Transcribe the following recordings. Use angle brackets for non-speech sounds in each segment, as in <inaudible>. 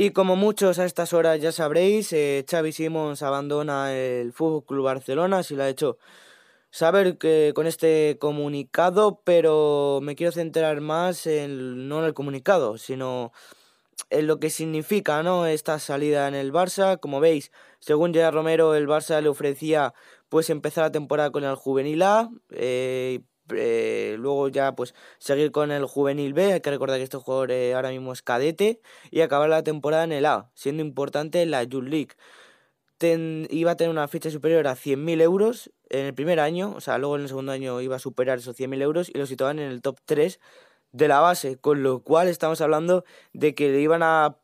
Y como muchos a estas horas ya sabréis, eh, Xavi Simons abandona el Fútbol Club Barcelona, si lo ha hecho saber que con este comunicado, pero me quiero centrar más en no en el comunicado, sino en lo que significa, ¿no? esta salida en el Barça. Como veis, según Gerard Romero, el Barça le ofrecía pues empezar la temporada con el Juvenil A, eh, eh, luego ya pues seguir con el juvenil B, hay que recordar que este jugador eh, ahora mismo es cadete, y acabar la temporada en el A, siendo importante la Youth League. iba a tener una ficha superior a 100.000 euros en el primer año, o sea, luego en el segundo año iba a superar esos 100.000 euros y lo situaban en el top 3 de la base, con lo cual estamos hablando de que le iban a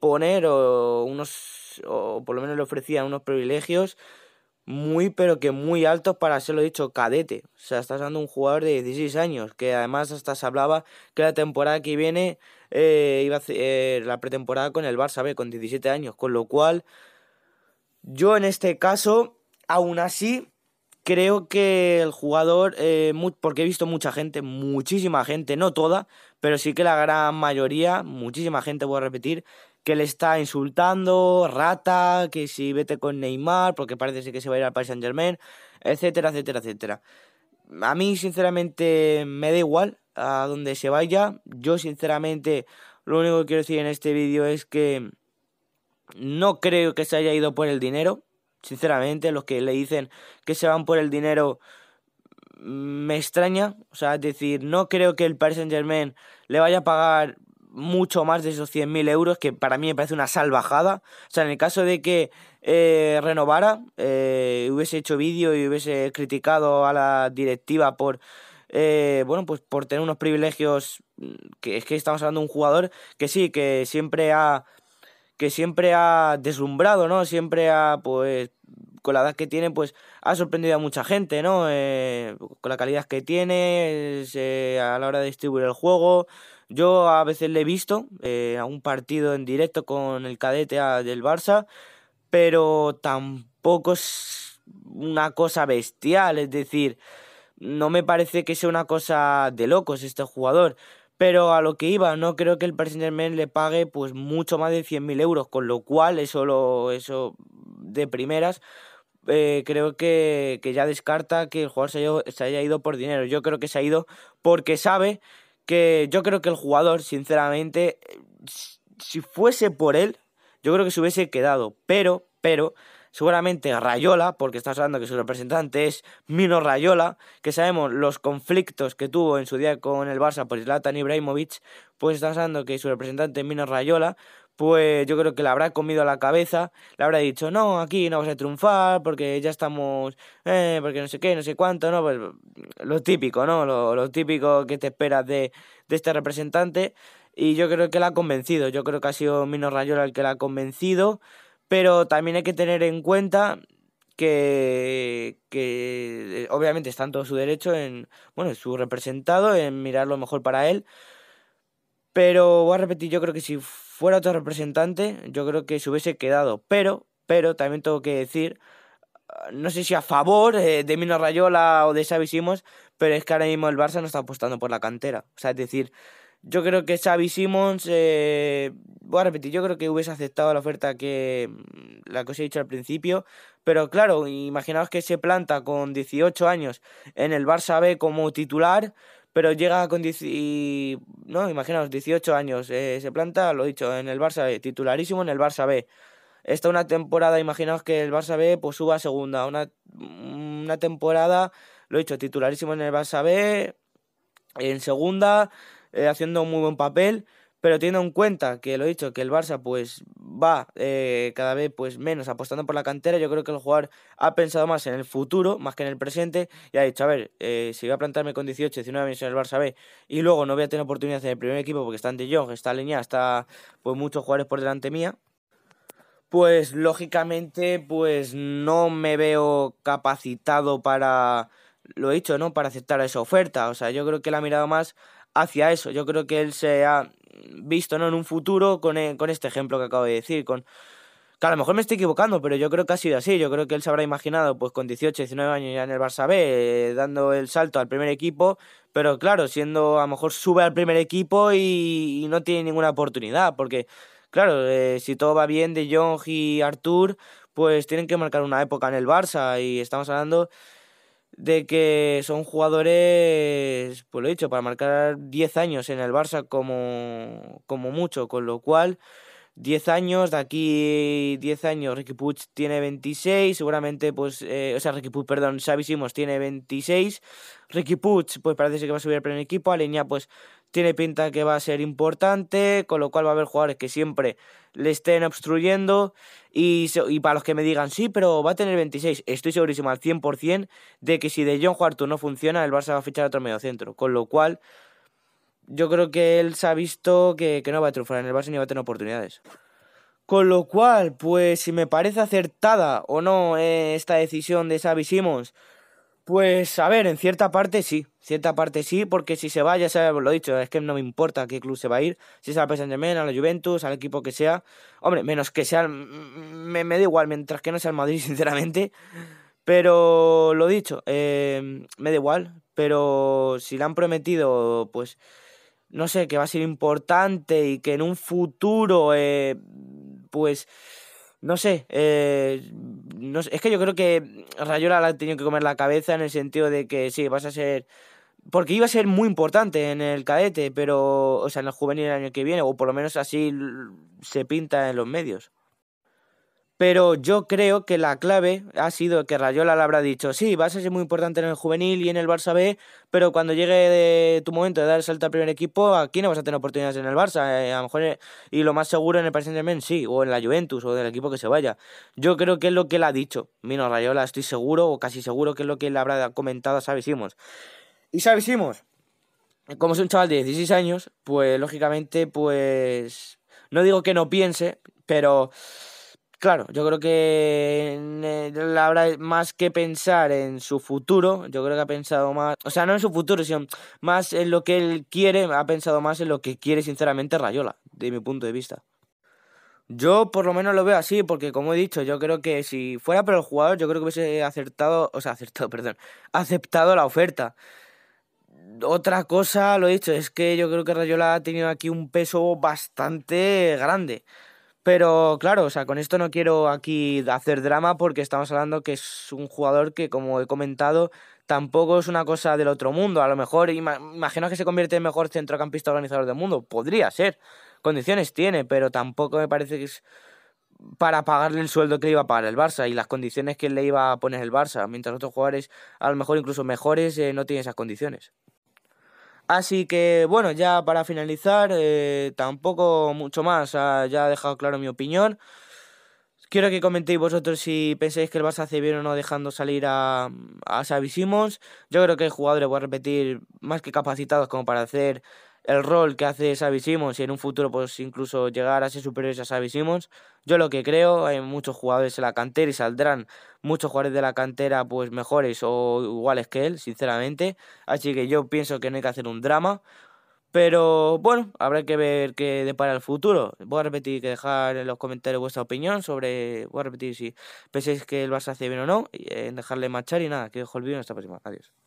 poner unos, o por lo menos le ofrecían unos privilegios muy, pero que muy altos para serlo dicho, cadete. O sea, estás hablando un jugador de 16 años, que además hasta se hablaba que la temporada que viene eh, iba a hacer eh, la pretemporada con el Barça B, con 17 años. Con lo cual, yo en este caso, aún así, creo que el jugador, eh, porque he visto mucha gente, muchísima gente, no toda, pero sí que la gran mayoría, muchísima gente, voy a repetir, que le está insultando, rata, que si vete con Neymar, porque parece que se va a ir al Paris Saint Germain, etcétera, etcétera, etcétera. A mí, sinceramente, me da igual a donde se vaya. Yo, sinceramente, lo único que quiero decir en este vídeo es que no creo que se haya ido por el dinero. Sinceramente, los que le dicen que se van por el dinero mm, me extraña. O sea, es decir, no creo que el Paris Saint Germain le vaya a pagar mucho más de esos 100.000 euros, que para mí me parece una salvajada. O sea, en el caso de que eh, renovara, eh, hubiese hecho vídeo y hubiese criticado a la directiva por, eh, bueno, pues por tener unos privilegios, mm, que es que estamos hablando de un jugador que sí, que siempre ha que siempre ha deslumbrado, ¿no? Siempre ha, pues, con la edad que tiene, pues ha sorprendido a mucha gente, ¿no? Eh, con la calidad que tiene, a la hora de distribuir el juego. Yo a veces le he visto eh, a un partido en directo con el cadete del Barça, pero tampoco es una cosa bestial, es decir, no me parece que sea una cosa de locos este jugador. Pero a lo que iba, no creo que el Paris le pague pues mucho más de 100.000 euros, con lo cual eso, lo, eso de primeras eh, creo que, ya descarta que el jugador se haya, se haya ido por dinero. Yo creo que se ha ido porque sabe que yo creo que el jugador, sinceramente, eh, si fuese por él, yo creo que se hubiese quedado. Pero, pero, seguramente Rayola, porque estás hablando que su representante es Mino Rayola, que sabemos los conflictos que tuvo en su día con el Barça por Zlatan Ibrahimovic, pues estás hablando que su representante Mino Rayola, pues yo creo que le habrá comido la cabeza, le habrá dicho, no, aquí no vas a triunfar, porque ya estamos, eh, porque no sé qué, no sé cuánto, ¿no? Pues lo típico, ¿no? Lo, típico que te esperas de, de este representante. Y yo creo que la ha convencido, yo creo que ha sido Mino Rayola el que la ha convencido. Pero también hay que tener en cuenta que, obviamente está en todo su derecho, en bueno, su representado, en mirar lo mejor para él. Pero voy a repetir, yo creo que si fuera otro representante, yo creo que se hubiese quedado. Pero, pero también tengo que decir, no sé si a favor de Mino Rayola o de Xavi pero es que ahora mismo el Barça no está apostando por la cantera. O sea, es decir, yo creo que Xavi Simons, eh, voy a repetir, yo creo que hubiese aceptado la oferta que mm, la que os he dicho al principio, pero claro, imaginaos que se planta con 18 años en el Barça B como titular, pero llega con no, imaginaos, 18 años, eh, se planta, lo he dicho, en el Barça B, titularísimo en el Barça B. esta una temporada, imaginaos que el Barça B pues, suba a segunda, una, mm, una temporada, lo he dicho, titularísimo en el Barça B, en segunda, eh, haciendo un muy buen papel, pero teniendo en cuenta que lo he dicho, que el Barça pues va eh, cada vez pues menos apostando por la cantera, yo creo que el jugador ha pensado más en el futuro, más que en el presente, y ha dicho, a ver, eh, si voy a plantarme con 18, 19 millones el Barça B, y luego no voy a tener oportunidades en el primer equipo porque está Ante yo, está línea está pues muchos jugadores por delante mía, pues lógicamente pues no me veo capacitado para lo he dicho, ¿no? Para aceptar esa oferta. O sea, yo creo que él ha mirado más hacia eso. Yo creo que él se ha visto ¿no? en un futuro e, con, este ejemplo que acabo de decir, con que a lo mejor me estoy equivocando, pero yo creo que ha sido así. Yo creo que él se habrá imaginado, pues con 18, 19 años ya en el Barça B, eh, dando el salto al primer equipo, pero claro, siendo a lo mejor sube al primer equipo y, no tiene ninguna oportunidad, porque claro, eh, si todo va bien de Jong y Arthur pues tienen que marcar una época en el Barça y estamos hablando de que son jugadores, pues lo he dicho, para marcar 10 años en el Barça como, como mucho, con lo cual 10 años, de aquí 10 años Ricky Puig tiene 26, seguramente pues, eh, o sea, Ricky Puig, perdón, Xavi tiene 26, Ricky Puig pues parece que va a subir al primer equipo, Aleña pues tiene pinta que va a ser importante, con lo cual va a haber jugadores que siempre le estén obstruyendo. Y, para los que me digan, sí, pero va a tener 26, estoy segurísimo al 100% de que si de John Juartu no funciona, el Barça va a fichar a otro mediocentro. Con lo cual, yo creo que él se ha visto que, no va a triunfar en el Barça ni va a tener oportunidades. Con lo cual, pues si me parece acertada o no eh, esta decisión de Xavi Simons pues a ver, en cierta parte sí, cierta parte sí, porque si se va, ya sabemos lo dicho, es que no me importa a qué club se va a ir, si es al PSG, a la Juventus, al equipo que sea, hombre, menos que sea, mm, mm, me, me da igual, mientras que no sea el Madrid, <laughs> sinceramente, pero lo dicho, em, me da igual, pero si le han prometido, pues, no sé, que va a ser importante y que en un futuro, eh, pues no sé, eh, no, es que yo creo que Rayola la ha tenido que comer la cabeza en el sentido de que sí, vas a ser... Porque iba a ser muy importante en el cadete, pero, o sea, en el juvenil el año que viene, o por lo menos así se pinta en los medios pero yo creo que la clave ha sido que Rayola le habrá dicho, sí, vas a ser muy importante en el juvenil y en el Barça B, pero cuando llegue tu momento de dar el salto al primer equipo, aquí no vas a tener oportunidades en el Barça, eh, a lo mejor, eh, y lo más seguro en el Paris Saint-Germain sí, o en la Juventus, o del equipo que se vaya. Yo creo que es lo que él ha dicho. Mino Rayola, estoy seguro, o casi seguro, que es lo que él habrá comentado a Simons. Y Xavi Simons, como es un chaval de 16 años, pues lógicamente, pues... No digo que no piense, pero Claro, yo creo que verdad eh, habrá más que pensar en su futuro, yo creo que ha pensado más, o sea, no en su futuro, sino más en lo que él quiere, ha pensado más en lo que quiere sinceramente Rayola, de mi punto de vista. Yo por lo menos lo veo así, porque como he dicho, yo creo que si fuera por el jugador, yo creo que hubiese acertado, o sea, acertado, <laughs> perdón, aceptado la oferta. Otra cosa, lo he dicho, es que yo creo que Rayola ha tenido aquí un peso bastante grande. Pero claro, o sea, con esto no quiero aquí hacer drama porque estamos hablando que es un jugador que, como he comentado, tampoco es una cosa del otro mundo. A lo mejor, imagino que se convierte en mejor centrocampista organizador del mundo. Podría ser. Condiciones tiene, pero tampoco me parece que es para pagarle el sueldo que iba a pagar el Barça y las condiciones que le iba a poner el Barça, mientras otros jugadores, a lo mejor incluso mejores, eh, no tienen esas condiciones. Así que bueno, ya para finalizar, eh, tampoco mucho más, ya he dejado claro mi opinión. Quiero que comentéis vosotros si pensáis que el Barça hace bien o no dejando salir a, a Yo creo que el jugador, voy a repetir, más que capacitados como para hacer el rol que hace Xavi y en un futuro pues incluso llegar a ser superiores a Xavi Yo lo que creo, hay muchos jugadores en la cantera y saldrán muchos jugadores de la cantera pues mejores o iguales que él, sinceramente. Así que yo pienso que no hay que hacer un drama. Pero bueno, habrá que ver qué depara el futuro. Voy a repetir que dejar en los comentarios vuestra opinión sobre. Voy a repetir si penséis que el Barça hace bien o no. Y, dejarle marchar y nada, que os olvido en esta próxima. Adiós.